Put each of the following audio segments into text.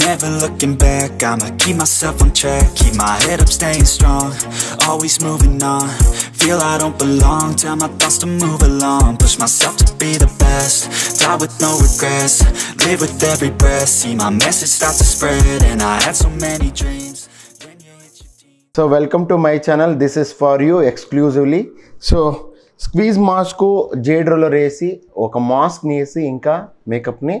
Never looking back, I'ma keep myself on track Keep my head up, staying strong, always moving on Feel I don't belong, tell my thoughts to move along Push myself to be the best, die with no regrets Live with every breath, see my message start to spread And I had so many dreams So welcome to my channel, this is for you exclusively So squeeze mask jade roller వేసి ఒక మాస్క్ని mask ఇంకా మేకప్ని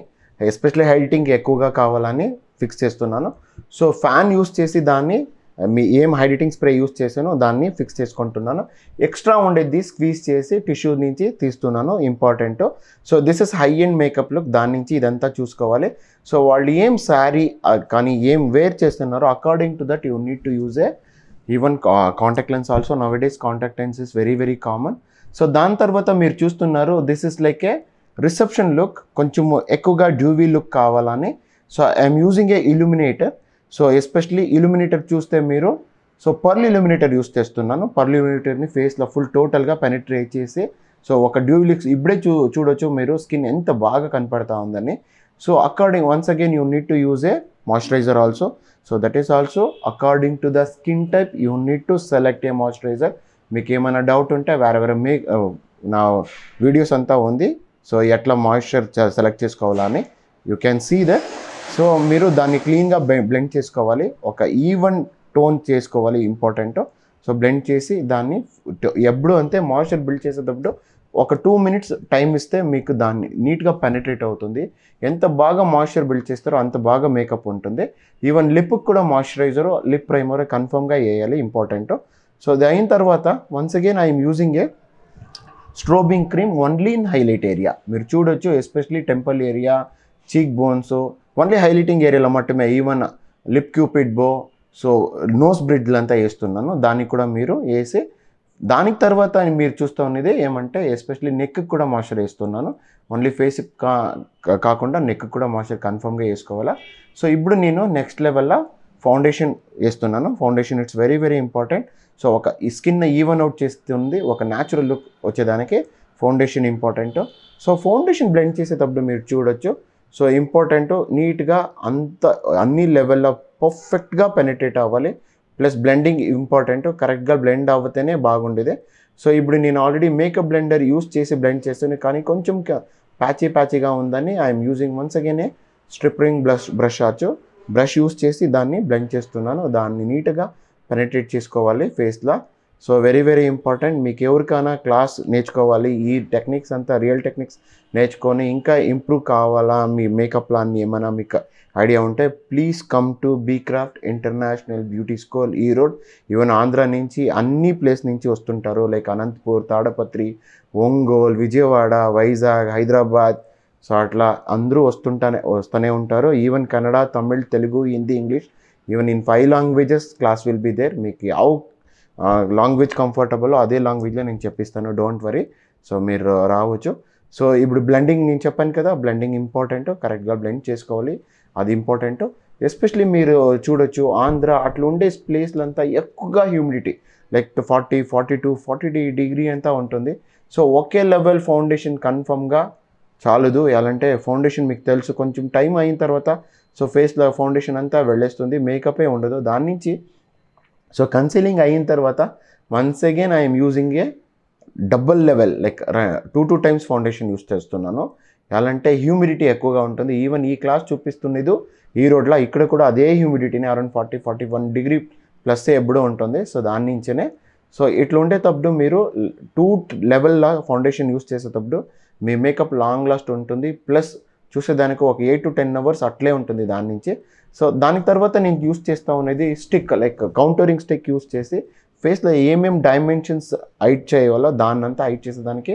especially హైటింగ్ ఎక్కువగా కావాలని fix చేస్తున్నాను so fan use చేసి దాన్ని మీ ఏం హైడేటింగ్ spray use చేశానో దాన్ని ఫిక్స్ చేసుకుంటున్నాను ఎక్స్ట్రా ఉండేది స్క్వీజ్ చేసి టిష్యూ నుంచి తీస్తున్నాను important so this is high end makeup look దాని నుంచి ఇదంతా చూసుకోవాలి సో వాళ్ళు ఏం శారీ కానీ ఏం వేర్ చేస్తున్నారో according to that you need to use a even contact lens also nowadays contact lens is very very common so దాని తర్వాత మీరు చూస్తున్నారు this is like a reception look కొంచెము ఎక్కువగా డ్యూవీ లుక్ కావాలని so I'm using a illuminator so especially illuminator చూస్తే మీరు so pearl illuminator use చేస్తున్నాను పర్ల్ ఇల్యూమినేటర్ని ఫేస్లో ఫుల్ టోటల్గా పెనిట్రేట్ చేసి సో ఒక డ్యూలిక్స్ ఇప్పుడే చూ చూడొచ్చు మీరు స్కిన్ ఎంత బాగా కనపడతా ఉందని so according once again you need to use a moisturizer also so that is also according to the skin type you need to select a moisturizer మీకు ఏమైనా డౌట్ ఉంటే వేరే వేరే మీ నా వీడియోస్ అంతా ఉంది సో ఎట్లా మాయిశ్చర్ సెలెక్ట్ చేసుకోవాలని you can see that so మీరు దాన్ని క్లీన్గా బ్లెండ్ చేసుకోవాలి ఒక ఈవెన్ టోన్ చేసుకోవాలి ఇంపార్టెంట్ సో బ్లెండ్ చేసి దాన్ని ఎప్పుడు అంతే మాయిశ్చర్ బిల్డ్ చేసేటప్పుడు ఒక టూ మినిట్స్ టైం ఇస్తే మీకు దాన్ని నీట్గా పెనట్రేట్ అవుతుంది ఎంత బాగా మాయిశ్చర్ బిల్డ్ చేస్తారో అంత బాగా మేకప్ ఉంటుంది ఈవెన్ లిప్కి కూడా మాయిశ్చరైజరు లిప్ ప్రైమర్ కన్ఫర్మ్గా వేయాలి ఇంపార్టెంట్ సో అది అయిన తర్వాత once again I'm using a strobing cream only in highlight area మీరు చూడొచ్చు especially temple area cheek bones only highlighting ఏరియాలో మట్టుమే even lip cupid bow so nose bridge అంతా వేస్తున్నాను దానికి కూడా మీరు వేసి దానికి తర్వాత మీరు చూస్తూ ఉన్నది ఏమంటే ఎస్పెషలీ నెక్కి కూడా మాయిశ్చర్ వేస్తున్నాను ఓన్లీ ఫేస్ కా కాకుండా నెక్కి కూడా మాయిశ్చర్ కన్ఫర్మ్గా వేసుకోవాలా సో ఇప్పుడు నేను నెక్స్ట్ లెవెల్లో ఫౌండేషన్ వేస్తున్నాను foundation it's very very important so ఒక స్కిన్ ఈవెన్ అవుట్ చేస్తుంది ఒక న్యాచురల్ లుక్ వచ్చేదానికి foundation important so foundation blend చేసేటప్పుడు మీరు చూడొచ్చు సో ఇంపార్టెంట్ నీట్గా అంత అన్ని లెవెల్లో పర్ఫెక్ట్గా పెనిటేట్ అవ్వాలి ప్లస్ బ్లెండింగ్ ఇంపార్టెంట్ కరెక్ట్గా బ్లెండ్ అవుతేనే బాగుండేది సో ఇప్పుడు నేను ఆల్రెడీ మేకప్ బ్లెండర్ యూస్ చేసి బ్లెండ్ చేస్తున్నాను కానీ కొంచెం ప్యాచీ ప్యాచీగా ఉందని I'm using once again a stippling brush brush ఆచు బ్రష్ యూస్ చేసి దాన్ని బ్లెండ్ చేస్తున్నాను దాన్ని నీట్గా పెనిట్రేట్ చేసుకోవాలి ఫేస్లో సో వెరీ వెరీ ఇంపార్టెంట్ మీకు ఎవరికైనా క్లాస్ నేర్చుకోవాలి ఈ టెక్నిక్స్ అంతా రియల్ టెక్నిక్స్ నేర్చుకొని ఇంకా ఇంప్రూవ్ కావాలా మీ మేకప్ ప్లాన్ని ఏమైనా మీకు ఐడియా ఉంటే please come to Be Craft International Beauty School ఈ రోడ్ ఈవెన్ ఆంధ్ర నుంచి అన్ని ప్లేస్ నుంచి వస్తుంటారు లైక్ అనంతపూర్ తాడపత్రి ఒంగోల్ విజయవాడ వైజాగ్ హైదరాబాద్ సో అట్లా అందరూ వస్తుంటానే వస్తూనే ఉంటారు even Kannada Tamil Telugu Hindi English even in five languages class will be there మీకు అవుట్ లాంగ్వేజ్ కంఫర్టబుల్ అదే లాంగ్వేజ్లో నేను చెప్పిస్తాను డోంట్ వరీ సో మీరు రావచ్చు సో ఇప్పుడు బ్లెండింగ్ నేను చెప్పాను కదా బ్లెండింగ్ ఇంపార్టెంట్ కరెక్ట్గా బ్లెండ్ చేసుకోవాలి అది ఇంపార్టెంట్ ఎస్పెషలీ మీరు చూడొచ్చు ఆంధ్ర అట్లా ఉండే ప్లేస్లంతా ఎక్కువగా humidity like forty forty two forty degree అంతా ఉంటుంది సో ఒకే లెవెల్ ఫౌండేషన్ కన్ఫర్మ్గా చాలదు ఎలాంటే ఫౌండేషన్ మీకు తెలుసు కొంచెం టైం అయిన తర్వాత సో ఫేస్లో ఫౌండేషన్ అంతా వెళ్ళేస్తుంది మేకపే ఉండదు దాని నుంచి సో కన్సీలింగ్ అయిన తర్వాత once again I'm using a double level like two two times foundation use చేస్తున్నాను ఎలాంటే హ్యూమిడిటీ ఎక్కువగా ఉంటుంది ఈవెన్ ఈ క్లాస్ చూపిస్తున్నది ఈ రోడ్లో ఇక్కడ కూడా అదే హ్యూమిడిటీని around forty forty one degree plus ఎప్పుడూ ఉంటుంది సో దాని నుంచేనే సో ఇట్లా ఉండేటప్పుడు మీరు టూ లెవెల్లో ఫౌండేషన్ యూస్ చేసేటప్పుడు మీ మేకప్ లాంగ్ లాస్ట్ ఉంటుంది ప్లస్ చూసేదానికి ఒక ఎయిట్ టు టెన్ అవర్స్ అట్లే ఉంటుంది దాని నుంచి సో దాని తర్వాత నేను యూస్ చేస్తా ఉన్నది stick like contouring stick use చేసి ఫేస్లో ఏమేమి డైమెన్షన్స్ హైట్ చేయాలో దాన్నంతా హైట్ చేసేదానికి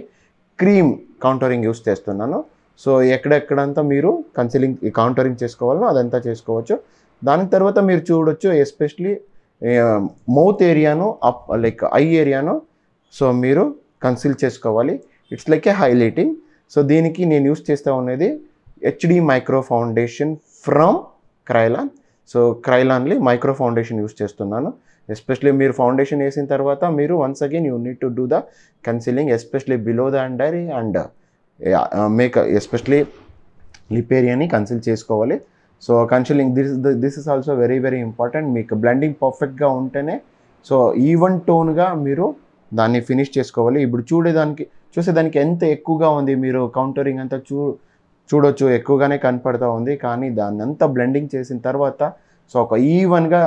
క్రీమ్ కౌంటరింగ్ యూస్ చేస్తున్నాను సో ఎక్కడెక్కడంతా మీరు కన్సిలింగ్ కౌంటరింగ్ చేసుకోవాలో అదంతా చేసుకోవచ్చు దాని తర్వాత మీరు చూడొచ్చు ఎస్పెషలీ మౌత్ ఏరియాను అప్ లైక్ ఐ ఏరియాను సో మీరు కన్సిల్ చేసుకోవాలి it's like a highlighting so దీనికి నేను యూస్ చేస్తూ ఉన్నది HD micro foundation from Kryolan so క్రైలాన్లీ మైక్రో ఫౌండేషన్ యూస్ చేస్తున్నాను ఎస్పెషలీ మీరు ఫౌండేషన్ వేసిన తర్వాత మీరు once again you need to do the concealing especially below the under and make especially lip ఏరియాని కన్సిల్ చేసుకోవాలి so concealing this this is also very very important మీకు blending పర్ఫెక్ట్గా ఉంటేనే సో ఈవెన్ టోన్గా మీరు దాన్ని ఫినిష్ చేసుకోవాలి ఇప్పుడు చూడేదానికి చూసేదానికి ఎంత ఎక్కువగా ఉంది మీరు కౌంటరింగ్ అంతా చూ చూడొచ్చు ఎక్కువగానే కనపడతా ఉంది కానీ దాన్ని అంతా బ్లెండింగ్ చేసిన తర్వాత సో ఒక ఈవెన్గా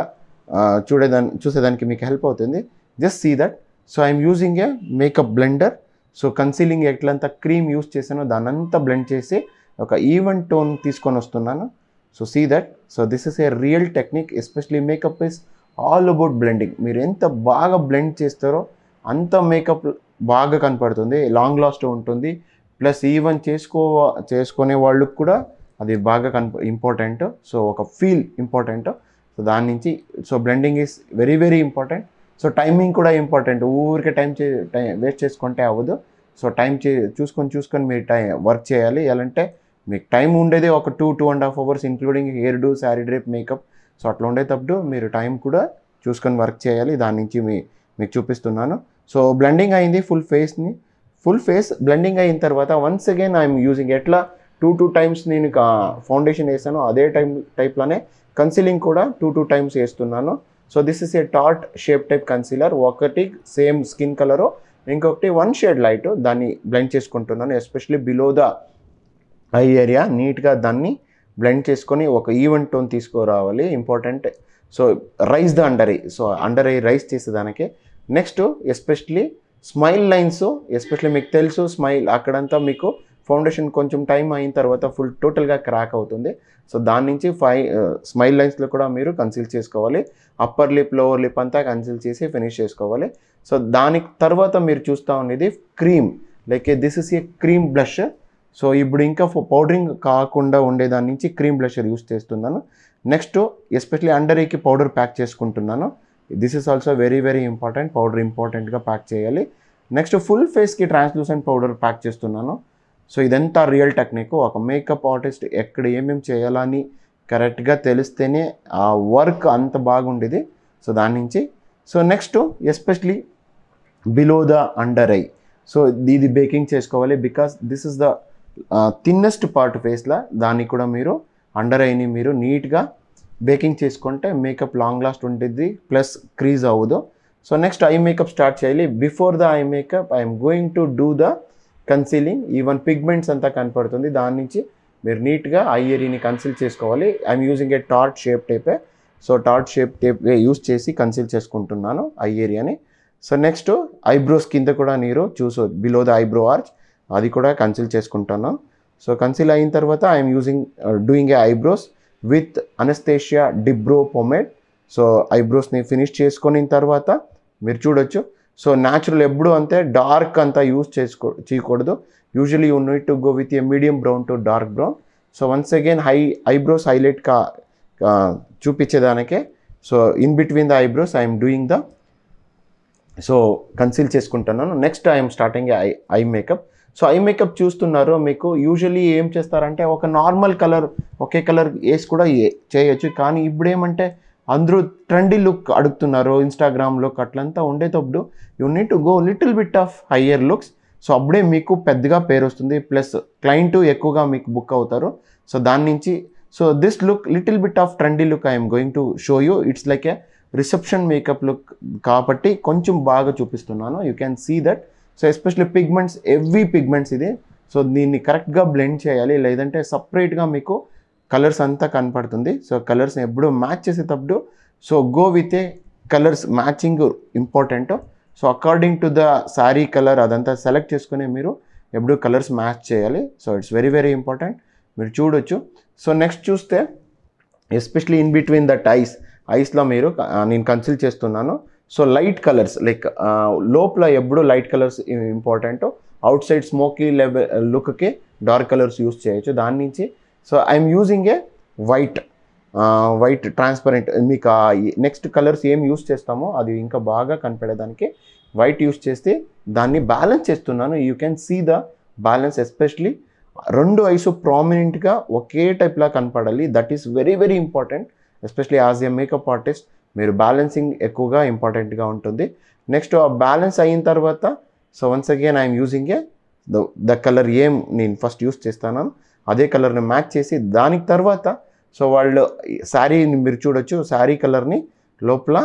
చూడేదాన్ని చూసేదానికి మీకు హెల్ప్ అవుతుంది just see that so I'm using a makeup blender so concealing ఎట్లంతా క్రీమ్ యూస్ చేశానో దాన్నంతా బ్లెండ్ చేసి ఒక ఈవెన్ టోన్ తీసుకొని వస్తున్నాను so see that so this is a real technique especially makeup is all about blending మీరు ఎంత బాగా బ్లెండ్ చేస్తారో అంత మేకప్ బాగా కనపడుతుంది లాంగ్ లాస్ట్ ఉంటుంది ప్లస్ ఈవెన్ చేసుకో చేసుకునే వాళ్ళకు కూడా అది బాగా కన్ ఇంపార్టెంట్ సో ఒక ఫీల్ ఇంపార్టెంట్ సో దాని నుంచి so blending is very very important so timing కూడా ఇంపార్టెంట్ ఊరికే టైం చే టైం వేస్ట్ చేసుకుంటే అవ్వదు సో టైం చే చూసుకొని చూసుకొని మీరు టైం వర్క్ చేయాలి ఎలాంటే మీకు టైం ఉండేది ఒక two two and half hours including hairdo sari drape makeup so అట్లా ఉండేటప్పుడు మీరు టైం కూడా చూసుకొని వర్క్ చేయాలి దాని నుంచి మీ మీకు చూపిస్తున్నాను సో బ్లెండింగ్ అయింది ఫుల్ ఫేస్ని ఫుల్ ఫేస్ బ్లెండింగ్ అయిన తర్వాత వన్స్ అగైన్ ఐఎమ్ యూజింగ్ ఎట్లా టూ టూ టైమ్స్ నేను ఫౌండేషన్ వేసాను అదే టైం టైప్లోనే కన్సీలింగ్ కూడా టూ టూ టైమ్స్ వేస్తున్నాను so this is a tarte shape type concealer ఒకటి సేమ్ స్కిన్ కలరు ఇంకొకటి వన్ షేడ్ లైట్ దాన్ని బ్లెండ్ చేసుకుంటున్నాను especially below the eye area నీట్గా దాన్ని బ్లెండ్ చేసుకొని ఒక ఈవెంట్ టోన్ తీసుకురావాలి important so raise the under eye so under eye raise చేసేదానికి next especially smile lines especially మీకు తెలుసు స్మైల్ అక్కడంతా మీకు ఫౌండేషన్ కొంచెం టైం అయిన తర్వాత ఫుల్ టోటల్గా క్రాక్ అవుతుంది సో దాని నుంచి ఫైవ్ స్మైల్ లైన్స్లో కూడా మీరు కన్సిల్ చేసుకోవాలి అప్పర్ లిప్ లోవర్ లిప్ అంతా కన్సిల్ చేసి ఫినిష్ చేసుకోవాలి సో దానికి తర్వాత మీరు చూస్తూ ఉండేది cream like this is a cream blush so ఇప్పుడు ఇంకా పౌడరింగ్ కాకుండా ఉండే దాని నుంచి క్రీమ్ బ్లషర్ యూస్ చేస్తున్నాను నెక్స్ట్ ఎస్పెషలీ అండర్ ఐకి పౌడర్ ప్యాక్ చేసుకుంటున్నాను this is also very very important powder ఇంపార్టెంట్గా ప్యాక్ చేయాలి నెక్స్ట్ ఫుల్ ఫేస్కి ట్రాన్స్లూసెంట్ పౌడర్ ప్యాక్ చేస్తున్నాను సో ఇదంతా రియల్ టెక్నిక్ ఒక మేకప్ ఆర్టిస్ట్ ఎక్కడ ఏమేమి చేయాలని కరెక్ట్గా తెలిస్తేనే ఆ వర్క్ అంత బాగుండేది సో దాని నుంచి so next especially below the under eye so ఇది బేకింగ్ చేసుకోవాలి because this is the thinnest part ఫేస్లో దాన్ని కూడా మీరు అండర్ ఐని మీరు నీట్గా బేకింగ్ చేసుకుంటే మేకప్ లాంగ్ లాస్ట్ ఉంటుంది ప్లస్ క్రీజ్ అవ్వదు so next eye makeup start చేయాలి before the eye makeup I'm going to do the concealing even pigments అంతా కనపడుతుంది దాని నుంచి మీరు నీట్గా ఐ ఏరియాని కన్సీల్ చేసుకోవాలి I'm using a tarte shape టేపే so tarte shape tape use చేసి కన్సీల్ చేసుకుంటున్నాను ఐ ఏరియాని సో నెక్స్ట్ ఐబ్రోస్ కింద కూడా నీరు చూసు బిలో ద ఐబ్రో ఆర్చ్ అది కూడా కన్సిల్ చేసుకుంటాను సో కన్సిల్ అయిన తర్వాత I'm using doing a eyebrows with Anastasia Dipbrow pomade so ఐబ్రోస్ని ఫినిష్ చేసుకుని తర్వాత మీరు చూడొచ్చు సో న్యాచురల్ ఎప్పుడు అంతే డార్క్ అంతా యూజ్ చేసుకో చేయకూడదు usually you need to go with a medium brown to dark brown so once again high eyebrows highlight కా చూపించేదానికే so in between the eyebrows I'm doing the so conceal చేసుకుంటున్నాను next I'm starting eye eye makeup so eye makeup చూస్తున్నారు మీకు usually ఏం చేస్తారంటే ఒక normal colour ఒకే colour వేసి కూడా చేయొచ్చు కానీ ఇప్పుడు ఏమంటే అందరూ ట్రెండీ లుక్ అడుగుతున్నారు ఇన్స్టాగ్రామ్ లుక్ అట్లంతా ఉండేటప్పుడు you need to go little bit of higher looks so అప్పుడే మీకు పెద్దగా పేరు వస్తుంది ప్లస్ క్లయింటు ఎక్కువగా మీకు బుక్ అవుతారు సో దాని నుంచి so this look little bit of trendy look I'm going to show you it's like a reception makeup look కాబట్టి కొంచెం బాగా చూపిస్తున్నాను you can see that so especially pigments every pigments ఇది సో దీన్ని కరెక్ట్గా బ్లెండ్ చేయాలి లేదంటే సపరేట్గా మీకు కలర్స్ అంతా కనపడుతుంది సో కలర్స్ ఎప్పుడు మ్యాచ్ చేసేటప్పుడు so go with a colours matching important so according to the sari colour అదంతా సెలెక్ట్ చేసుకుని మీరు ఎప్పుడు కలర్స్ మ్యాచ్ చేయాలి so it's very very important మీరు చూడొచ్చు సో నెక్స్ట్ చూస్తే especially in between that eyes ఐస్లో మీరు నేను కన్సిల్ చేస్తున్నాను సో లైట్ కలర్స్ లైక్ లోపల ఎప్పుడు light colours important outside smoky level లుక్కి డార్క్ కలర్స్ యూస్ చేయొచ్చు దాని నుంచి so I'm using a white white transparent మీకు నెక్స్ట్ కలర్స్ ఏం యూస్ చేస్తామో అది ఇంకా బాగా కనపడేదానికి వైట్ యూస్ చేస్తే దాన్ని బ్యాలెన్స్ చేస్తున్నాను you can see the balance especially రెండు ఐసు ప్రామినెంట్గా ఒకే టైప్లా కనపడాలి that is very very important especially as a makeup artist మీరు బ్యాలెన్సింగ్ ఎక్కువగా ఇంపార్టెంట్గా ఉంటుంది నెక్స్ట్ ఆ బ్యాలెన్స్ అయిన తర్వాత so once again I'm using a the the colour ఏం నేను ఫస్ట్ యూస్ చేస్తాను అదే కలర్ని మ్యాచ్ చేసి దానికి తర్వాత సో వాళ్ళు శారీని మీరు చూడొచ్చు శారీ కలర్ని లోపల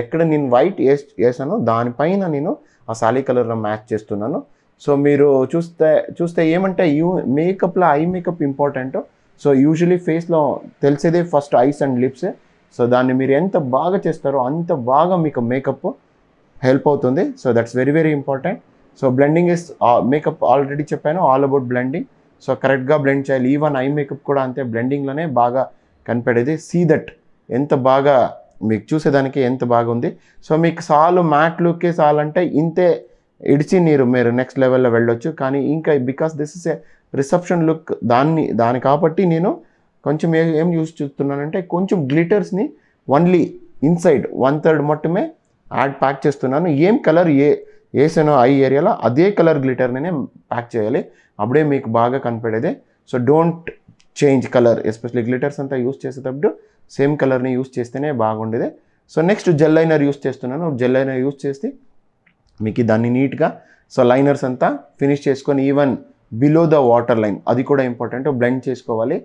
ఎక్కడ నేను వైట్ వేసానో దానిపైన నేను ఆ శారీ కలర్ని మ్యాచ్ చేస్తున్నాను సో మీరు చూస్తే చూస్తే ఏమంటే యూ మేకప్లో eye makeup important so usually ఫేస్లో తెలిసేదే first eyes and lips so దాన్ని మీరు ఎంత బాగా చేస్తారో అంత బాగా మీకు మేకప్ హెల్ప్ అవుతుంది so that's very very important so blending is makeup already చెప్పాను ఆల్ అబౌట్ బ్లెండింగ్ సో కరెక్ట్గా బ్లెండ్ చేయాలి ఈవెన్ ఐ మేకప్ కూడా అంతే బ్లెండింగ్లోనే బాగా కనపడేది సీ దట్ ఎంత బాగా మీకు చూసేదానికి ఎంత బాగుంది సో మీకు సాలు మ్యాట్ లుక్కే సాలు అంటే ఇంతే ఇడిచి మీరు మీరు నెక్స్ట్ లెవెల్లో వెళ్ళొచ్చు కానీ ఇంకా because this is a reception look దాన్ని దాని కాబట్టి నేను కొంచెం ఏం యూస్ చూస్తున్నానంటే కొంచెం గ్లిటర్స్ని ఓన్లీ ఇన్సైడ్ వన్ థర్డ్ మొత్తమే యాడ్ ప్యాక్ చేస్తున్నాను ఏం కలర్ ఏ వేసానో ఐ ఏరియాలో అదే కలర్ గ్లిటర్నే ప్యాక్ చేయాలి అప్పుడే మీకు బాగా కనపడేది so don't change colour especially glitters అంతా యూస్ చేసేటప్పుడు సేమ్ కలర్ని యూస్ చేస్తేనే బాగుండేది so next gel liner use చేస్తున్నాను జెల్ లైనర్ యూస్ చేస్తే మీకు దాన్ని నీట్గా సో లైనర్స్ అంతా ఫినిష్ చేసుకొని even below the water line అది కూడా ఇంపార్టెంట్ బ్లెండ్ చేసుకోవాలి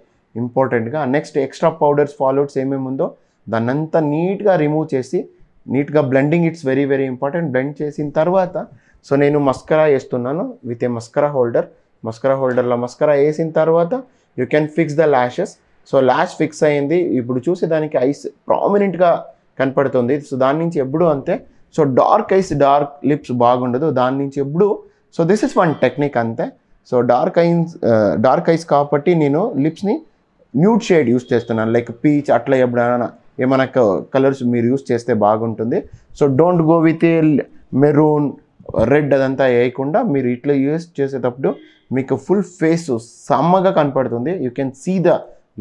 ఇంపార్టెంట్గా నెక్స్ట్ ఎక్స్ట్రా పౌడర్స్ ఫాలోడ్స్ ఏమేమి ఉందో దాన్నంతా నీట్గా రిమూవ్ చేసి నీట్గా blending it's very very important blend చేసిన తర్వాత సో నేను మస్కరా వేస్తున్నాను with a mascara holder mascara హోల్డర్లో మస్కరా వేసిన తర్వాత you can fix the lashes so lash fix అయింది ఇప్పుడు చూసి దానికి ఐస్ ప్రామినెంట్గా కనపడుతుంది సో దాని నుంచి ఎప్పుడు అంతే so dark eyes dark lips బాగుండదు దాని నుంచి ఎప్పుడు so this is one technique అంతే so dark eyes dark eyes కాబట్టి నేను లిప్స్ని న్యూడ్ షేడ్ యూస్ చేస్తున్నాను లైక్ పీచ్ అట్లా ఎప్పుడైనా ఏమైనా కలర్స్ మీరు యూస్ చేస్తే బాగుంటుంది so don't go with maroon red అదంతా వేయకుండా మీరు ఇట్లా యూస్ చేసేటప్పుడు మీకు ఫుల్ ఫేస్ సమ్మగా కనపడుతుంది you can see the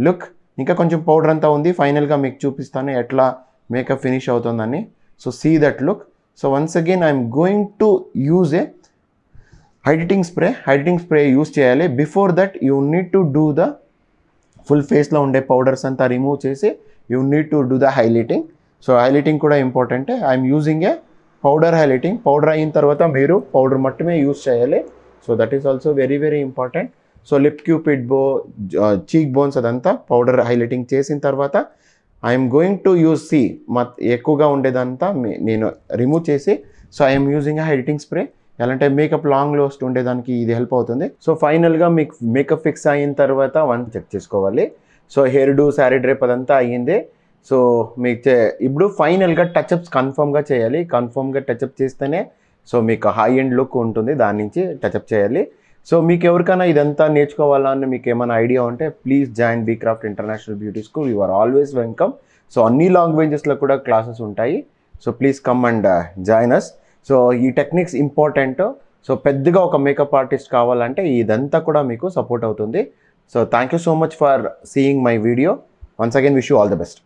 look ఇంకా కొంచెం పౌడర్ అంతా ఉంది ఫైనల్గా మీకు చూపిస్తాను ఎట్లా మేకప్ ఫినిష్ అవుతుందని so see that look so once again I'm going to use a hydrating spray hydrating spray use చేయాలి before that you need to do the full ఫేస్లో ఉండే పౌడర్స్ అంతా రిమూవ్ చేసి you need to do the highlighting so highlighting కూడా important I'm using a powder highlighting powder అయిన తర్వాత మీరు powder మట్టుమే యూజ్ చేయాలి so that is also very very important so lip cupid bow cheek bones అదంతా powder highlighting చేసిన తర్వాత I'm going to use see mat ఎక్కువగా ఉండేదంతా నేను రిమూవ్ చేసి so I'm using highlighting spray ఎలాంటి మేకప్ లాంగ్ లోస్ట్ ఉండేదానికి ఇది హెల్ప్ అవుతుంది సో ఫైనల్గా మీకు మేకప్ ఫిక్స్ అయిన తర్వాత వన్ చెక్ చేసుకోవాలి so hairdo sari drape అదంతా అయ్యింది సో మీకు ఇప్పుడు ఫైనల్గా టచ్అప్స్ కన్ఫర్మ్గా చేయాలి కన్ఫర్మ్గా టచ్అప్ చేస్తేనే సో మీకు హై ఎండ్ లుక్ ఉంటుంది దాని నుంచి టచ్అప్ చేయాలి సో మీకు ఎవరికైనా ఇదంతా నేర్చుకోవాలా అని మీకు ఏమైనా ఐడియా ఉంటే please join B Craft International Beauty School you're always welcome so అన్ని లాంగ్వేజెస్లో కూడా క్లాసెస్ ఉంటాయి so please come and join us so ఈ టెక్నిక్స్ ఇంపార్టెంట్ సో పెద్దగా ఒక మేకప్ ఆర్టిస్ట్ కావాలంటే ఇదంతా కూడా మీకు సపోర్ట్ అవుతుంది so thank you so much for seeing my video once again wish you all the best